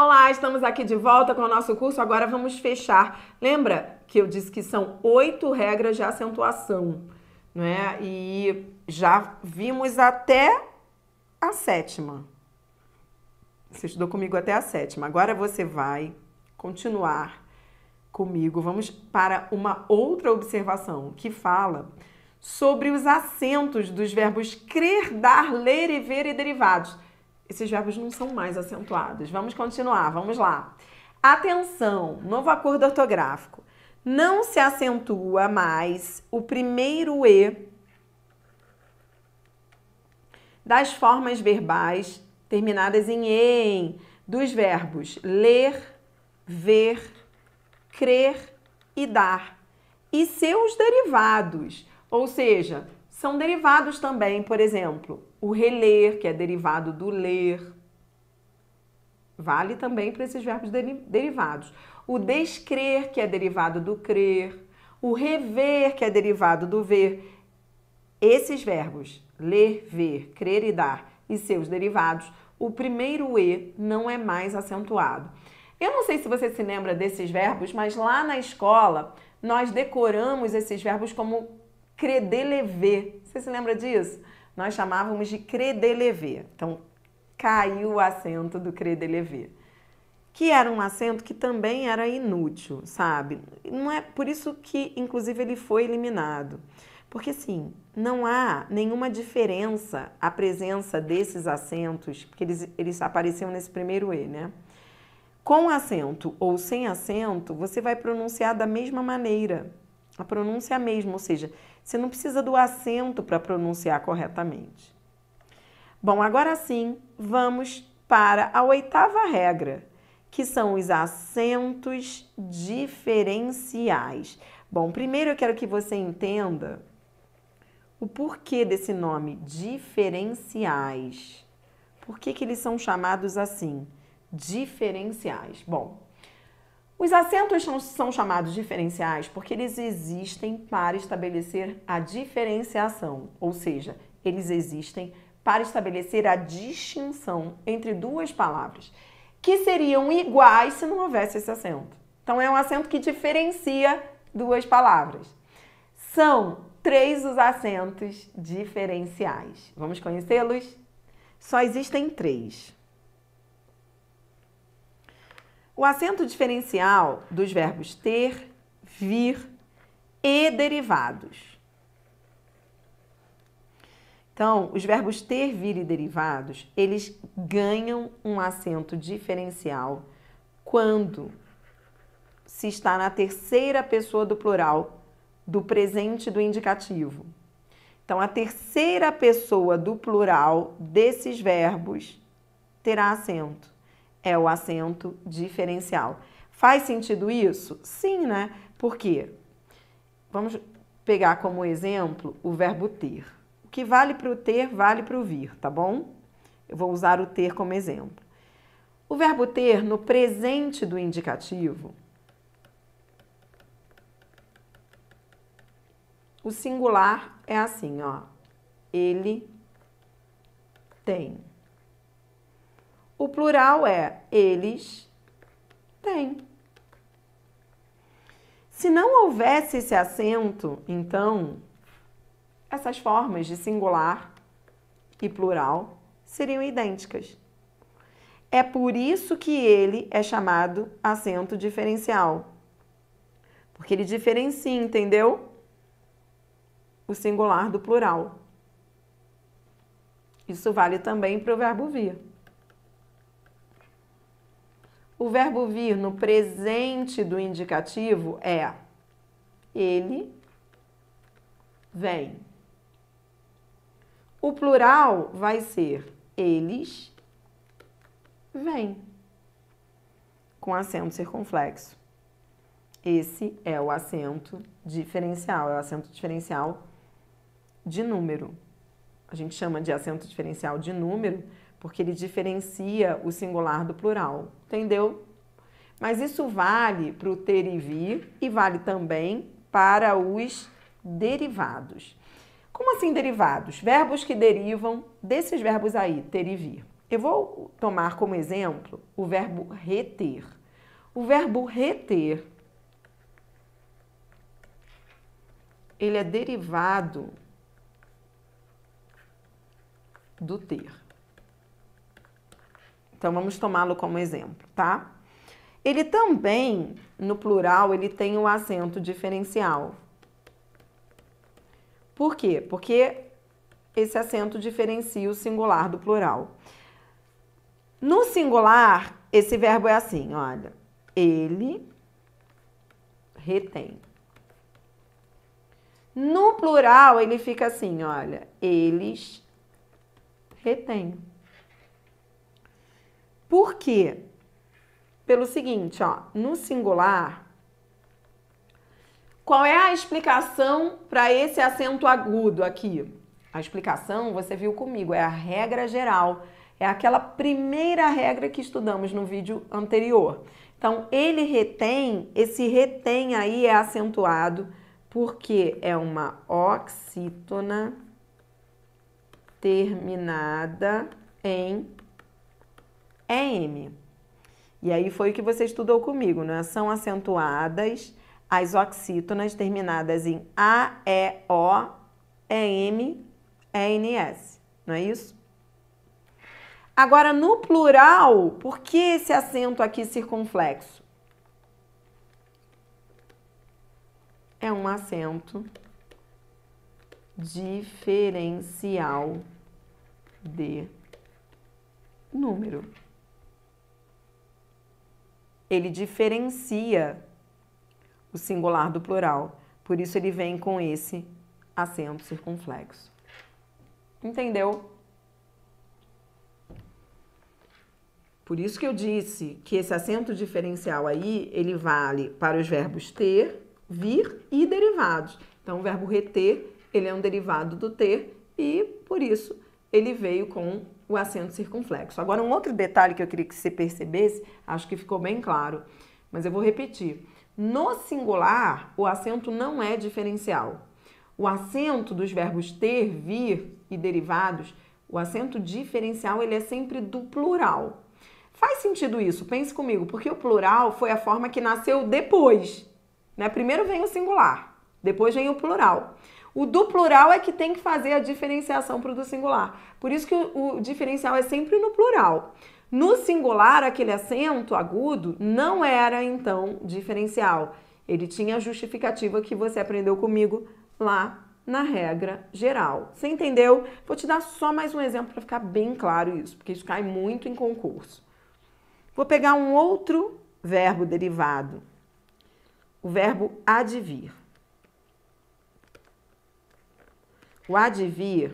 Olá, estamos aqui de volta com o nosso curso. Agora vamos fechar. Lembra que eu disse que são oito regras de acentuação, né? E já vimos até a sétima. Você estudou comigo até a sétima. Agora você vai continuar comigo. Vamos para uma outra observação que fala sobre os acentos dos verbos crer, dar, ler e ver e derivados esses verbos não são mais acentuados. Vamos continuar, vamos lá. Atenção, novo acordo ortográfico. Não se acentua mais o primeiro E das formas verbais terminadas em em, dos verbos ler, ver, crer e dar, e seus derivados, ou seja, são derivados também, por exemplo, o reler, que é derivado do ler. Vale também para esses verbos derivados. O descrer, que é derivado do crer. O rever, que é derivado do ver. Esses verbos, ler, ver, crer e dar, e seus derivados, o primeiro E não é mais acentuado. Eu não sei se você se lembra desses verbos, mas lá na escola nós decoramos esses verbos como credelever. Você se lembra disso? Nós chamávamos de credelever. Então, caiu o acento do credelever. Que era um acento que também era inútil, sabe? Não é por isso que, inclusive, ele foi eliminado. Porque, assim, não há nenhuma diferença a presença desses acentos, porque eles, eles apareciam nesse primeiro E, né? Com acento ou sem acento, você vai pronunciar da mesma maneira. A pronúncia é a mesma, ou seja, você não precisa do acento para pronunciar corretamente. Bom, agora sim, vamos para a oitava regra, que são os acentos diferenciais. Bom, primeiro eu quero que você entenda o porquê desse nome, diferenciais. Por que, que eles são chamados assim? Diferenciais. Bom, os acentos são chamados diferenciais porque eles existem para estabelecer a diferenciação, ou seja, eles existem para estabelecer a distinção entre duas palavras que seriam iguais se não houvesse esse acento. Então é um acento que diferencia duas palavras. São três os acentos diferenciais. Vamos conhecê-los? Só existem três. O acento diferencial dos verbos ter, vir e derivados. Então, os verbos ter, vir e derivados, eles ganham um acento diferencial quando se está na terceira pessoa do plural do presente do indicativo. Então, a terceira pessoa do plural desses verbos terá acento é o acento diferencial. Faz sentido isso? Sim, né? Por quê? Vamos pegar como exemplo o verbo ter. O que vale para o ter, vale para o vir, tá bom? Eu vou usar o ter como exemplo. O verbo ter no presente do indicativo, o singular é assim, ó. Ele tem. O plural é eles têm. Se não houvesse esse acento, então, essas formas de singular e plural seriam idênticas. É por isso que ele é chamado acento diferencial. Porque ele diferencia, entendeu? O singular do plural. Isso vale também para o verbo vir. O verbo vir no presente do indicativo é ele vem. O plural vai ser eles vêm, com acento circunflexo. Esse é o acento diferencial, é o acento diferencial de número. A gente chama de acento diferencial de número porque ele diferencia o singular do plural, entendeu? Mas isso vale para o ter e vir e vale também para os derivados. Como assim derivados? Verbos que derivam desses verbos aí, ter e vir. Eu vou tomar como exemplo o verbo reter. O verbo reter ele é derivado do ter. Então vamos tomá-lo como exemplo, tá? Ele também, no plural, ele tem o um acento diferencial. Por quê? Porque esse acento diferencia o singular do plural. No singular, esse verbo é assim, olha. Ele retém. No plural, ele fica assim, olha. Eles retêm. Por quê? Pelo seguinte, ó, no singular, qual é a explicação para esse acento agudo aqui? A explicação, você viu comigo, é a regra geral. É aquela primeira regra que estudamos no vídeo anterior. Então, ele retém, esse retém aí é acentuado porque é uma oxítona terminada em é M. E aí foi o que você estudou comigo, né? São acentuadas as oxítonas terminadas em A, E, O, m, n, s. Não é isso? Agora, no plural, por que esse acento aqui circunflexo? É um acento diferencial de número ele diferencia o singular do plural. Por isso ele vem com esse acento circunflexo. Entendeu? Por isso que eu disse que esse acento diferencial aí, ele vale para os verbos ter, vir e derivados. Então, o verbo reter, ele é um derivado do ter e, por isso, ele veio com o acento circunflexo. Agora, um outro detalhe que eu queria que você percebesse, acho que ficou bem claro, mas eu vou repetir. No singular, o acento não é diferencial. O acento dos verbos ter, vir e derivados, o acento diferencial ele é sempre do plural. Faz sentido isso? Pense comigo, porque o plural foi a forma que nasceu depois. Né? Primeiro vem o singular, depois vem o plural. O do plural é que tem que fazer a diferenciação para o do singular. Por isso que o, o diferencial é sempre no plural. No singular, aquele acento agudo não era então diferencial. Ele tinha a justificativa que você aprendeu comigo lá na regra geral. Você entendeu? Vou te dar só mais um exemplo para ficar bem claro isso, porque isso cai muito em concurso. Vou pegar um outro verbo derivado, o verbo advir. O advir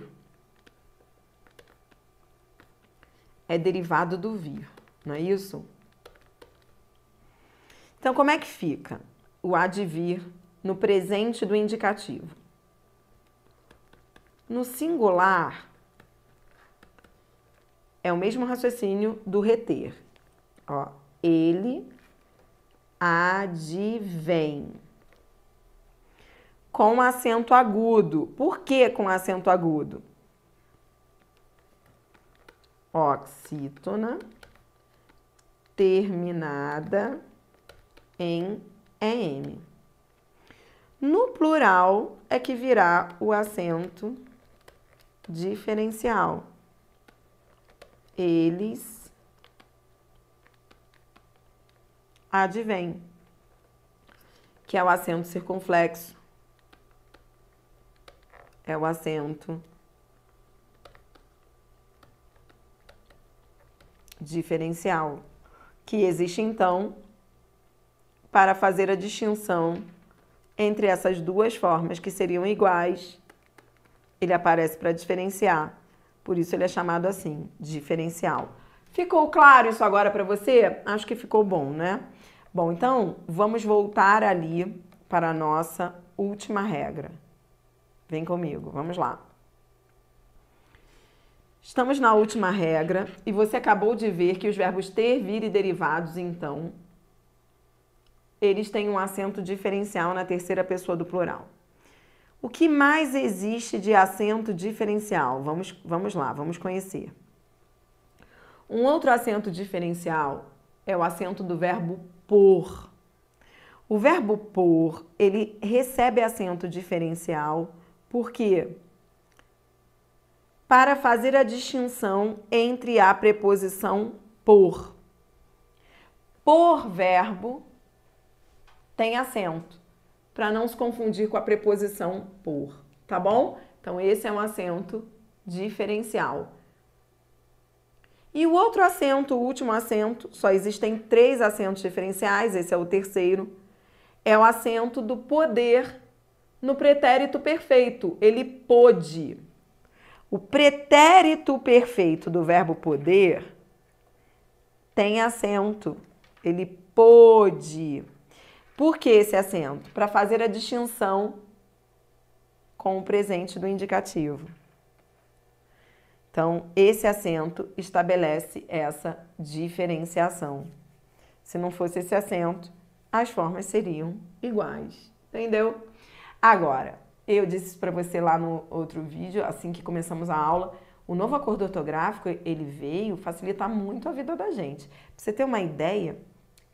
é derivado do vir, não é isso? Então, como é que fica o advir no presente do indicativo? No singular, é o mesmo raciocínio do reter. Ó, ele advém com acento agudo. Por que com acento agudo? Oxítona terminada em EM. No plural é que virá o acento diferencial. Eles advém, que é o acento circunflexo é o acento diferencial, que existe então para fazer a distinção entre essas duas formas que seriam iguais. Ele aparece para diferenciar, por isso ele é chamado assim, diferencial. Ficou claro isso agora para você? Acho que ficou bom, né? Bom, então vamos voltar ali para a nossa última regra. Vem comigo, vamos lá. Estamos na última regra e você acabou de ver que os verbos ter, vir e derivados, então, eles têm um acento diferencial na terceira pessoa do plural. O que mais existe de acento diferencial? Vamos, vamos lá, vamos conhecer. Um outro acento diferencial é o acento do verbo por. O verbo por, ele recebe acento diferencial por quê? para fazer a distinção entre a preposição por. Por verbo tem acento, para não se confundir com a preposição por, tá bom? Então esse é um acento diferencial. E o outro acento, o último acento, só existem três acentos diferenciais, esse é o terceiro, é o acento do poder no pretérito perfeito. Ele pôde. O pretérito perfeito do verbo poder tem acento. Ele pôde. Por que esse acento? Para fazer a distinção com o presente do indicativo. Então, esse acento estabelece essa diferenciação. Se não fosse esse acento, as formas seriam iguais. Entendeu? Agora, eu disse para você lá no outro vídeo, assim que começamos a aula, o novo acordo ortográfico, ele veio facilitar muito a vida da gente. Pra você ter uma ideia,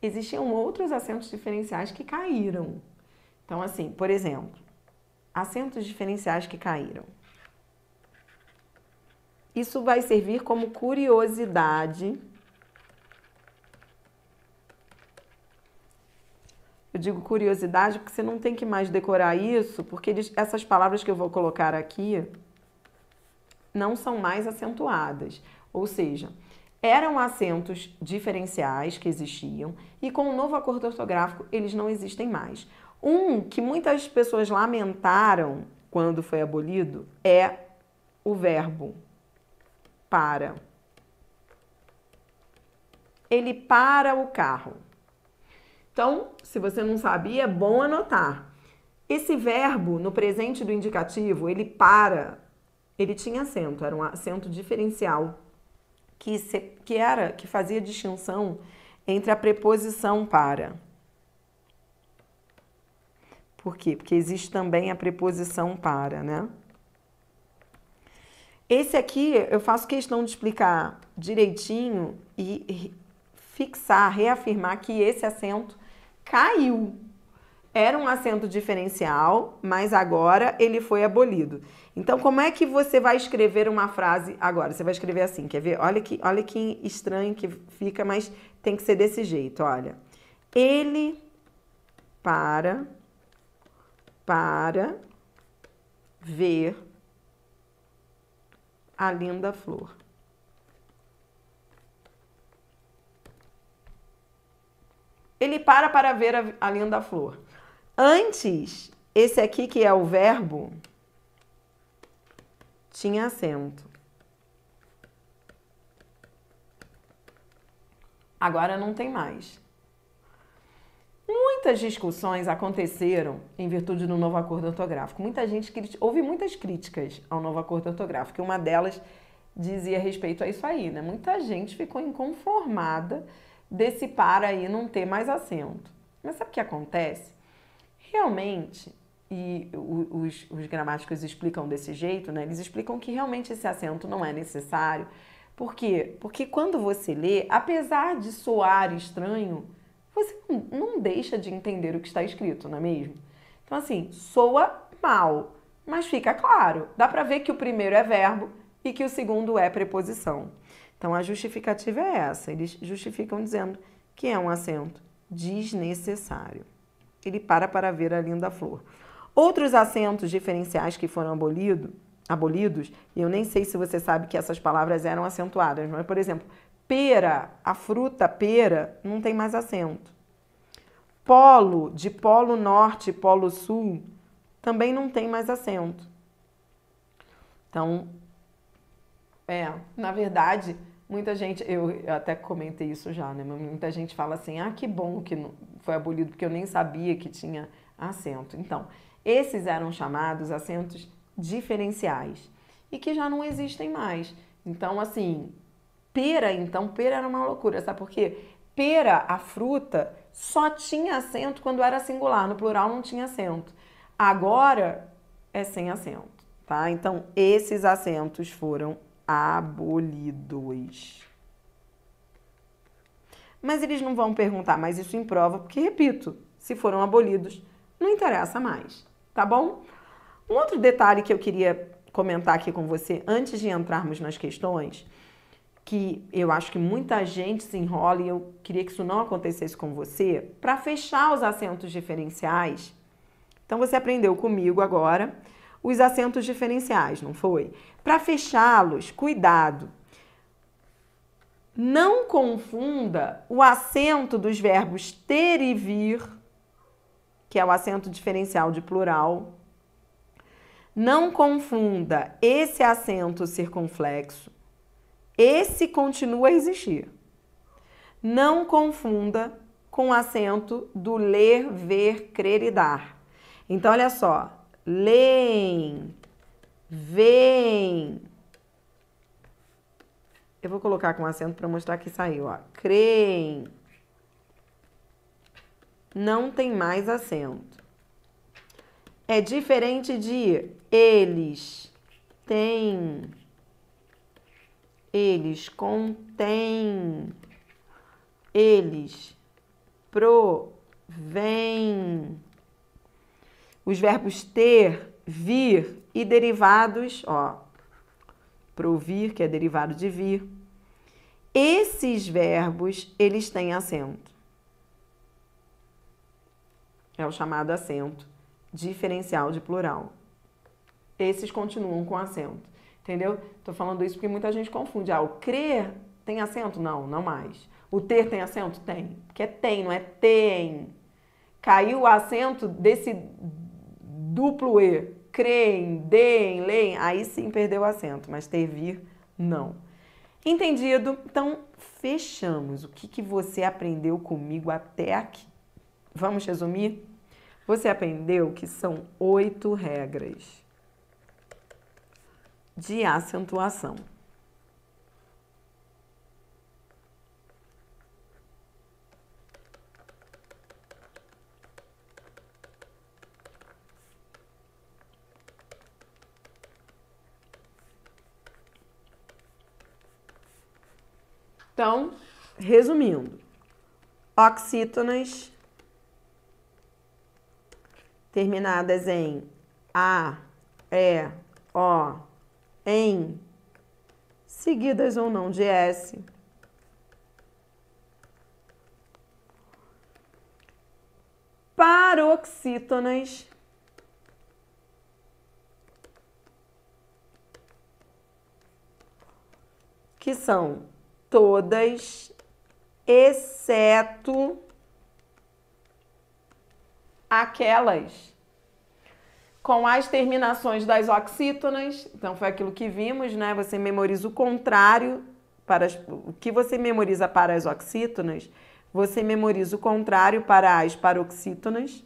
existiam outros acentos diferenciais que caíram. Então, assim, por exemplo, acentos diferenciais que caíram. Isso vai servir como curiosidade digo curiosidade porque você não tem que mais decorar isso, porque eles, essas palavras que eu vou colocar aqui não são mais acentuadas. Ou seja, eram acentos diferenciais que existiam e com o novo acordo ortográfico eles não existem mais. Um que muitas pessoas lamentaram quando foi abolido é o verbo para. Ele para o carro. Então, se você não sabia, é bom anotar. Esse verbo no presente do indicativo, ele para, ele tinha acento, era um acento diferencial que, se, que era que fazia distinção entre a preposição para. Por quê? Porque existe também a preposição para, né? Esse aqui eu faço questão de explicar direitinho e fixar, reafirmar que esse acento caiu. Era um acento diferencial, mas agora ele foi abolido. Então, como é que você vai escrever uma frase agora? Você vai escrever assim, quer ver? Olha que, olha que estranho que fica, mas tem que ser desse jeito, olha. Ele para para ver a linda flor. Ele para para ver a, a linda flor. Antes, esse aqui que é o verbo, tinha acento. Agora não tem mais. Muitas discussões aconteceram em virtude do novo acordo ortográfico. Muita gente houve muitas críticas ao novo acordo ortográfico. E uma delas dizia respeito a isso aí, né? Muita gente ficou inconformada desse para aí não ter mais acento. Mas sabe o que acontece? Realmente, e os, os gramáticos explicam desse jeito, né? Eles explicam que realmente esse acento não é necessário. Por quê? Porque quando você lê, apesar de soar estranho, você não deixa de entender o que está escrito, não é mesmo? Então, assim, soa mal, mas fica claro. Dá para ver que o primeiro é verbo e que o segundo é preposição. Então a justificativa é essa. Eles justificam dizendo que é um acento desnecessário. Ele para para ver a linda flor. Outros acentos diferenciais que foram abolido, abolidos, eu nem sei se você sabe que essas palavras eram acentuadas, mas, por exemplo, pera, a fruta pera, não tem mais acento. Polo, de polo norte e polo sul, também não tem mais acento. Então, é, na verdade, Muita gente, eu, até comentei isso já, né? Muita gente fala assim: ah, que bom que foi abolido, porque eu nem sabia que tinha assento. Então, esses eram chamados assentos diferenciais e que já não existem mais. Então, assim, pera, então, pera era uma loucura, sabe por quê? Pera, a fruta, só tinha assento quando era singular, no plural não tinha assento. Agora é sem assento, tá? Então, esses assentos foram abolidos. Mas eles não vão perguntar mais isso em prova, porque, repito, se foram abolidos, não interessa mais, tá bom? Um outro detalhe que eu queria comentar aqui com você antes de entrarmos nas questões, que eu acho que muita gente se enrola e eu queria que isso não acontecesse com você, para fechar os acentos diferenciais. Então você aprendeu comigo agora os acentos diferenciais, não foi? Para fechá-los, cuidado. Não confunda o acento dos verbos ter e vir, que é o acento diferencial de plural. Não confunda esse acento circunflexo. Esse continua a existir. Não confunda com o acento do ler, ver, crer e dar. Então, olha só, leem, veem. Eu vou colocar com acento para mostrar que saiu, ó. Creem. Não tem mais acento. É diferente de eles têm. Eles contêm. Eles provêm os verbos ter, vir e derivados, ó, provir, que é derivado de vir. Esses verbos, eles têm acento. É o chamado acento diferencial de plural. Esses continuam com acento, entendeu? Tô falando isso porque muita gente confunde. Ah, o crer tem acento? Não, não mais. O ter tem acento? Tem. Porque é tem, não é tem. Caiu o acento desse duplo E, creem, deem, leem, aí sim perdeu o acento, mas ter vir, não. Entendido? Então, fechamos. O que, que você aprendeu comigo até aqui? Vamos resumir? Você aprendeu que são oito regras de acentuação. Então, resumindo, oxítonas terminadas em A, E, O, em, seguidas ou não de S. Paroxítonas que são todas, exceto aquelas com as terminações das oxítonas. Então foi aquilo que vimos, né? Você memoriza o contrário para as, o que você memoriza para as oxítonas, você memoriza o contrário para as paroxítonas.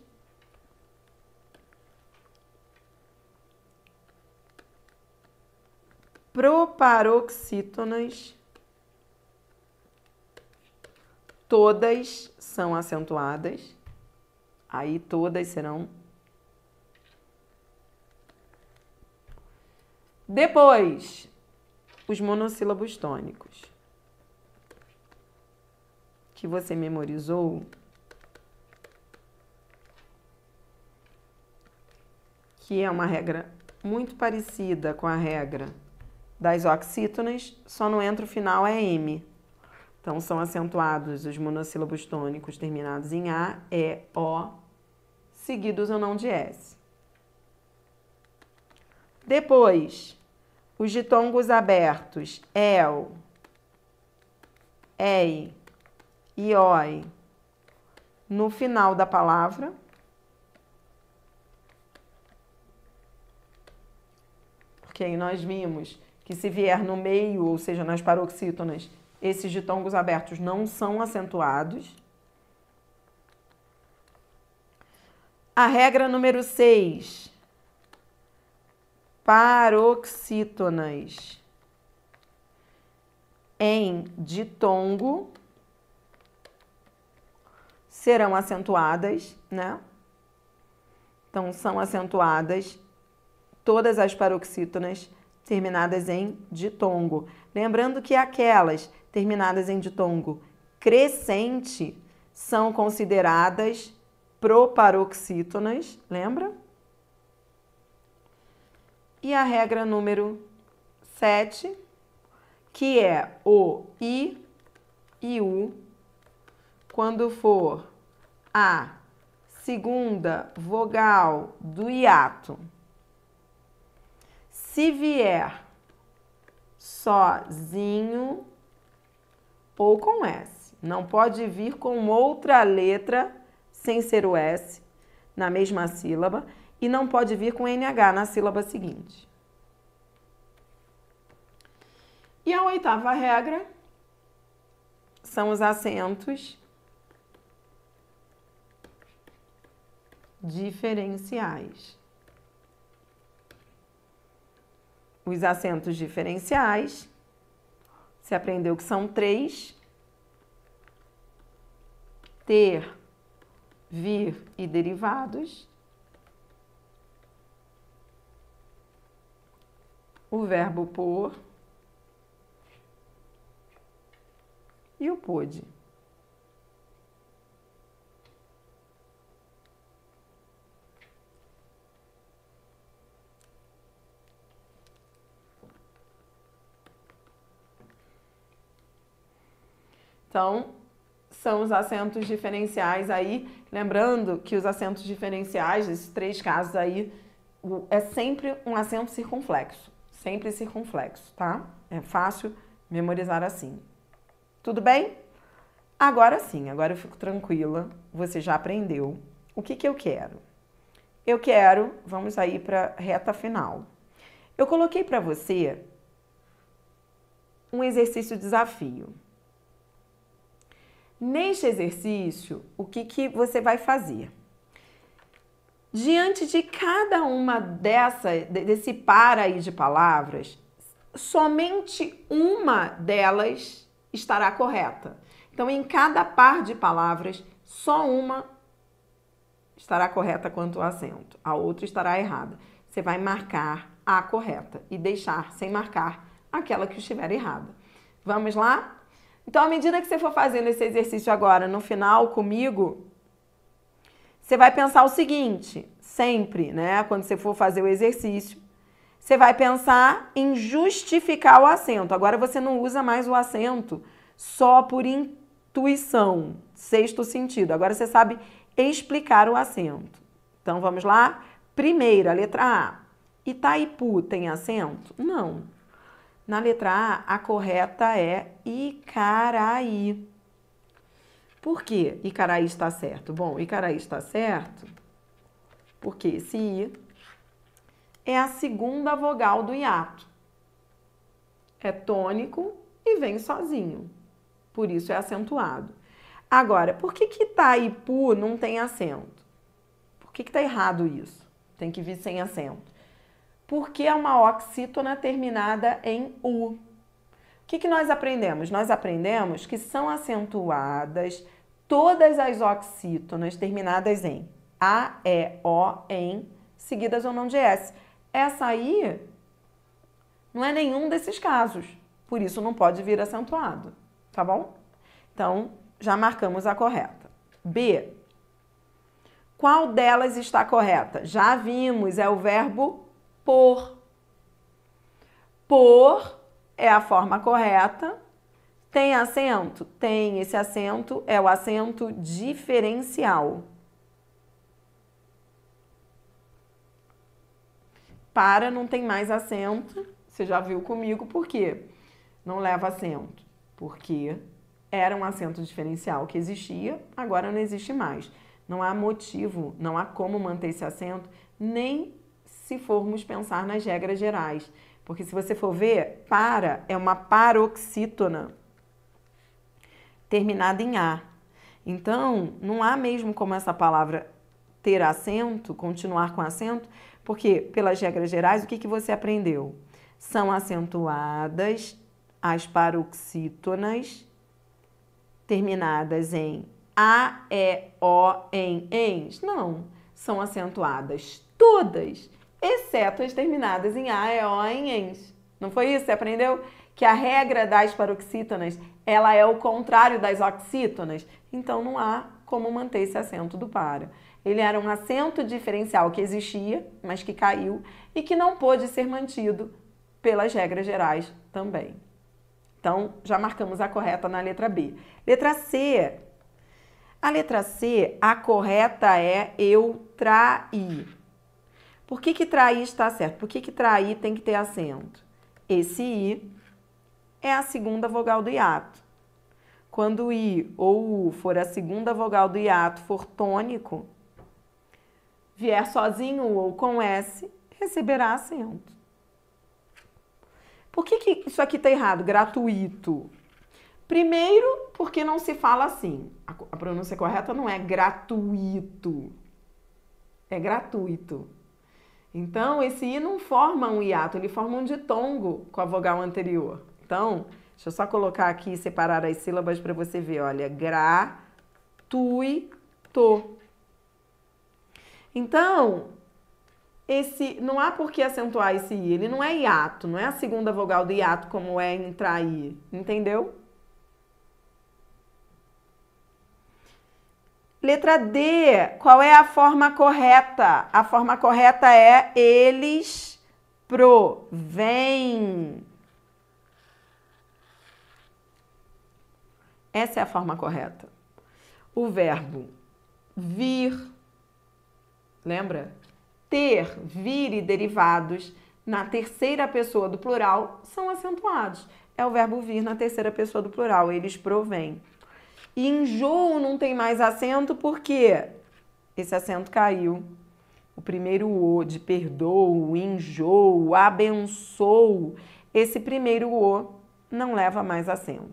Proparoxítonas todas são acentuadas, aí todas serão. Depois, os monossílabos tônicos que você memorizou que é uma regra muito parecida com a regra das oxítonas, só não entra o final é M. Então, são acentuados os monossílabos tônicos terminados em A, E, O, seguidos ou não de S. Depois, os ditongos abertos EL, EI e OI no final da palavra. Porque aí nós vimos que se vier no meio, ou seja, nas paroxítonas, esses ditongos abertos não são acentuados. A regra número 6. Paroxítonas em ditongo serão acentuadas, né? Então, são acentuadas todas as paroxítonas terminadas em ditongo. Lembrando que aquelas terminadas em ditongo crescente são consideradas proparoxítonas, lembra? E a regra número 7, que é o I e U, quando for a segunda vogal do hiato. Se vier sozinho, ou com S. Não pode vir com outra letra sem ser o S na mesma sílaba e não pode vir com NH na sílaba seguinte. E a oitava regra são os acentos diferenciais. Os acentos diferenciais você aprendeu que são três. Ter, vir e derivados. O verbo por. E o pôde. Então, são os acentos diferenciais aí. Lembrando que os acentos diferenciais, esses três casos aí, é sempre um acento circunflexo. Sempre circunflexo, tá? É fácil memorizar assim. Tudo bem? Agora sim, agora eu fico tranquila. Você já aprendeu. O que, que eu quero? Eu quero, vamos aí para reta final. Eu coloquei para você um exercício desafio. Neste exercício, o que, que você vai fazer? Diante de cada uma dessa, desse par aí de palavras, somente uma delas estará correta. Então, em cada par de palavras, só uma estará correta quanto ao acento, a outra estará errada. Você vai marcar a correta e deixar sem marcar aquela que estiver errada. Vamos lá? Então, à medida que você for fazendo esse exercício agora, no final comigo, você vai pensar o seguinte, sempre, né? Quando você for fazer o exercício, você vai pensar em justificar o acento. Agora você não usa mais o acento só por intuição, sexto sentido. Agora você sabe explicar o acento. Então vamos lá? Primeira, letra A. Itaipu tem acento? Não. Na letra A, a correta é Icaraí. Por que Icaraí está certo? Bom, Icaraí está certo porque esse I é a segunda vogal do hiato. É tônico e vem sozinho. Por isso é acentuado. Agora, por que que Itaipu não tem acento? Por que que tá errado isso? Tem que vir sem acento porque é uma oxítona terminada em U. O que, que nós aprendemos? Nós aprendemos que são acentuadas todas as oxítonas terminadas em A, E, O, em, seguidas ou não de S. Essa aí não é nenhum desses casos, por isso não pode vir acentuado, tá bom? Então, já marcamos a correta. B. Qual delas está correta? Já vimos, é o verbo por. Por é a forma correta. Tem acento? Tem. Esse acento é o acento diferencial. Para não tem mais acento. Você já viu comigo por quê? Não leva acento. Porque era um acento diferencial que existia, agora não existe mais. Não há motivo, não há como manter esse acento, nem se formos pensar nas regras gerais. Porque se você for ver, para é uma paroxítona terminada em A. Então, não há mesmo como essa palavra ter acento, continuar com acento, porque, pelas regras gerais, o que, que você aprendeu? São acentuadas as paroxítonas terminadas em A, E, O, em, ens. Não, são acentuadas todas exceto as terminadas em A, é E, O, em ENS. Não foi isso? Você aprendeu? Que a regra das paroxítonas, ela é o contrário das oxítonas. Então não há como manter esse acento do para. Ele era um acento diferencial que existia, mas que caiu e que não pôde ser mantido pelas regras gerais também. Então, já marcamos a correta na letra B. Letra C. A letra C, a correta é eu traí. Por que, que trair está certo? Por que, que trair tem que ter acento? Esse I é a segunda vogal do hiato. Quando o I ou U for a segunda vogal do hiato for tônico, vier sozinho ou com S, receberá acento. Por que, que isso aqui está errado? Gratuito. Primeiro, porque não se fala assim. A pronúncia correta não é gratuito. É gratuito. Então, esse i não forma um hiato, ele forma um ditongo com a vogal anterior. Então, deixa eu só colocar aqui e separar as sílabas para você ver. Olha, gra, tui, to. Então, esse não há por que acentuar esse i, ele não é hiato, não é a segunda vogal do hiato como é em trair, entendeu? Letra D, qual é a forma correta? A forma correta é eles provêm. Essa é a forma correta. O verbo vir, lembra? Ter, vir e derivados na terceira pessoa do plural são acentuados. É o verbo vir na terceira pessoa do plural, eles provêm. E enjoo não tem mais acento porque esse acento caiu. O primeiro O de perdoou, enjoo, abençoo, esse primeiro O não leva mais acento.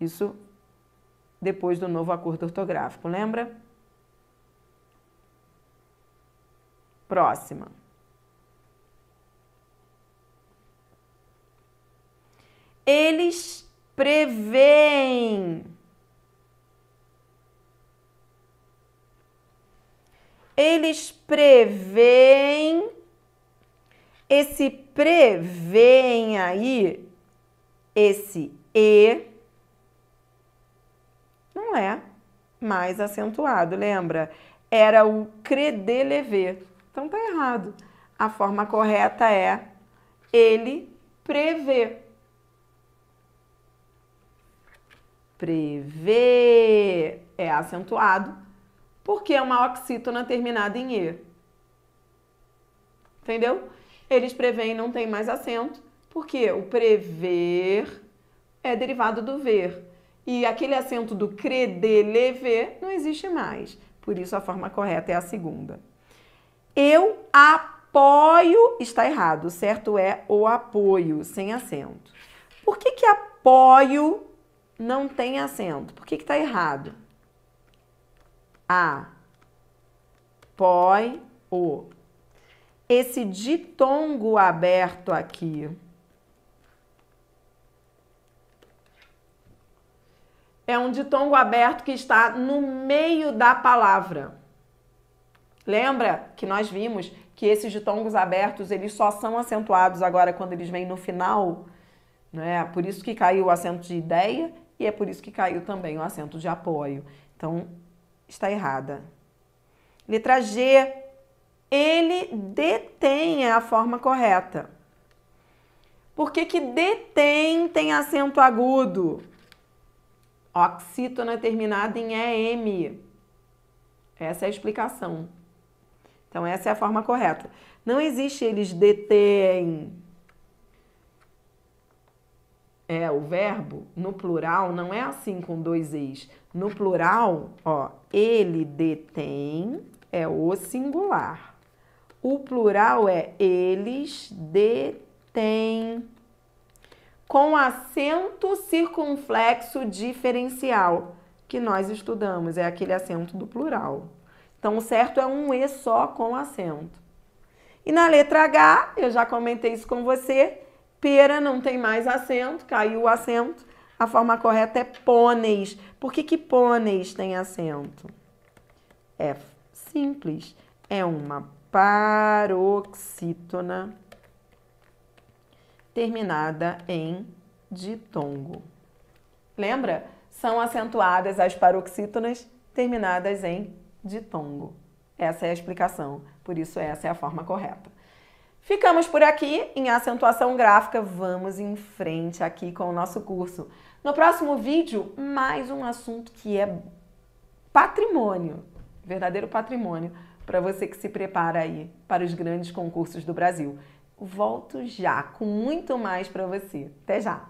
Isso depois do novo acordo ortográfico, lembra? Próxima. Eles preveem eles preveem. Esse preveem aí, esse E, não é mais acentuado, lembra? Era o credelever. Então tá errado. A forma correta é ele prevê. Prevê é acentuado porque é uma oxítona terminada em E. Entendeu? Eles preveem não tem mais acento, porque o prever é derivado do ver. E aquele acento do credelever não existe mais. Por isso a forma correta é a segunda. Eu apoio está errado, certo é o apoio, sem acento. Por que que apoio não tem acento? Por que que tá errado? a, o. Esse ditongo aberto aqui é um ditongo aberto que está no meio da palavra. Lembra que nós vimos que esses ditongos abertos eles só são acentuados agora quando eles vêm no final, né? Por isso que caiu o acento de ideia e é por isso que caiu também o acento de apoio. Então, está errada. Letra G, ele detém é a forma correta. Por que, que detém tem acento agudo? Oxítona terminada em EM. Essa é a explicação. Então, essa é a forma correta. Não existe eles detêm. É, o verbo no plural não é assim com dois e's. No plural, ó, ele detém é o singular. O plural é eles detêm. Com acento circunflexo diferencial, que nós estudamos, é aquele acento do plural. Então, o certo é um E só com acento. E na letra H, eu já comentei isso com você, pera não tem mais acento, caiu o acento, a forma correta é pôneis. Por que, que pôneis tem acento? É simples. É uma paroxítona terminada em ditongo. Lembra? São acentuadas as paroxítonas terminadas em ditongo. Essa é a explicação, por isso essa é a forma correta. Ficamos por aqui em acentuação gráfica. Vamos em frente aqui com o nosso curso. No próximo vídeo, mais um assunto que é patrimônio, verdadeiro patrimônio para você que se prepara aí para os grandes concursos do Brasil. Volto já com muito mais para você. Até já.